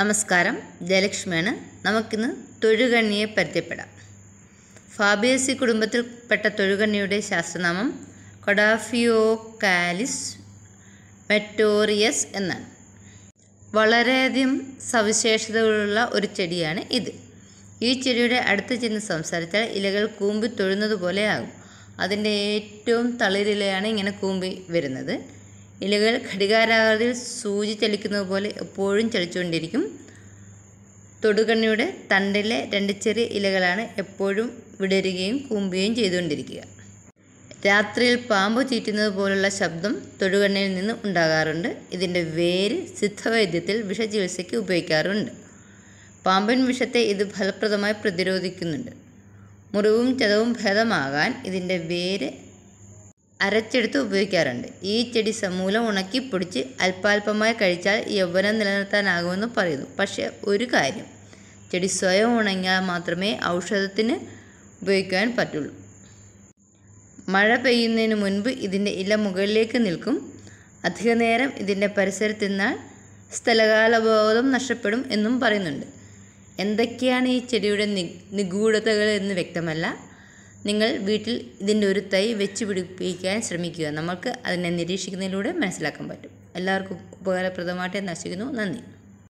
നമസ്കാരം ജയലക്ഷ്മിയാണ് നമുക്കിന്ന് തൊഴുകണ്ണിയെ പരിചയപ്പെടാം ഫാബിയസി കുടുംബത്തിൽപ്പെട്ട തൊഴുകണ്ണിയുടെ ശാസ്ത്രനാമം കാലിസ് മെറ്റോറിയസ് എന്നാണ് വളരെയധികം സവിശേഷതകളുള്ള ഒരു ചെടിയാണ് ഇത് ഈ ചെടിയുടെ അടുത്ത് ചെന്ന് സംസാരിച്ചാൽ ഇലകൾ കൂമ്പി തൊഴുന്നത് പോലെയാകും അതിൻ്റെ ഏറ്റവും തളിരിലയാണ് ഇങ്ങനെ കൂമ്പി വരുന്നത് ഇലകൾ ഘടികാരാകൃതിയിൽ സൂചി ചലിക്കുന്നത് പോലെ എപ്പോഴും ചലിച്ചുകൊണ്ടിരിക്കും തൊടുകണ്ണിയുടെ തണ്ടിലെ രണ്ട് ചെറിയ ഇലകളാണ് എപ്പോഴും വിടരുകയും കൂമ്പുകയും ചെയ്തുകൊണ്ടിരിക്കുക രാത്രിയിൽ പാമ്പ് ചീറ്റുന്നത് പോലുള്ള ശബ്ദം തൊടുകണ്ണയിൽ നിന്ന് ഉണ്ടാകാറുണ്ട് ഇതിൻ്റെ വേര് സിദ്ധവൈദ്യത്തിൽ വിഷചികിത്സയ്ക്ക് ഉപയോഗിക്കാറുണ്ട് പാമ്പിൻ വിഷത്തെ ഇത് ഫലപ്രദമായി പ്രതിരോധിക്കുന്നുണ്ട് മുറിവും ചതവും ഭേദമാകാൻ ഇതിൻ്റെ വേര് അരച്ചെടുത്ത് ഉപയോഗിക്കാറുണ്ട് ഈ ചെടി സമൂലം ഉണക്കിപ്പൊടിച്ച് അല്പാൽപമായി കഴിച്ചാൽ യൗവനം നിലനിർത്താനാകുമെന്ന് പറയുന്നു പക്ഷേ ഒരു കാര്യം ചെടി സ്വയം ഉണങ്ങിയാൽ മാത്രമേ ഔഷധത്തിന് ഉപയോഗിക്കാൻ പറ്റുള്ളൂ മഴ പെയ്യുന്നതിന് മുൻപ് ഇതിൻ്റെ ഇല മുകളിലേക്ക് നിൽക്കും അധിക നേരം ഇതിൻ്റെ പരിസരത്തിന്നാൽ സ്ഥലകാലബോധം നഷ്ടപ്പെടും എന്നും പറയുന്നുണ്ട് എന്തൊക്കെയാണ് ഈ ചെടിയുടെ നിഗൂഢതകൾ എന്ന് വ്യക്തമല്ല നിങ്ങൾ വീട്ടിൽ ഇതിൻ്റെ ഒരു തൈ വെച്ച് പിടിപ്പിക്കാൻ ശ്രമിക്കുക നമുക്ക് അതിനെ നിരീക്ഷിക്കുന്നതിലൂടെ മനസ്സിലാക്കാൻ പറ്റും എല്ലാവർക്കും ഉപകാരപ്രദമായിട്ട് എന്ന് ആശിക്കുന്നു നന്ദി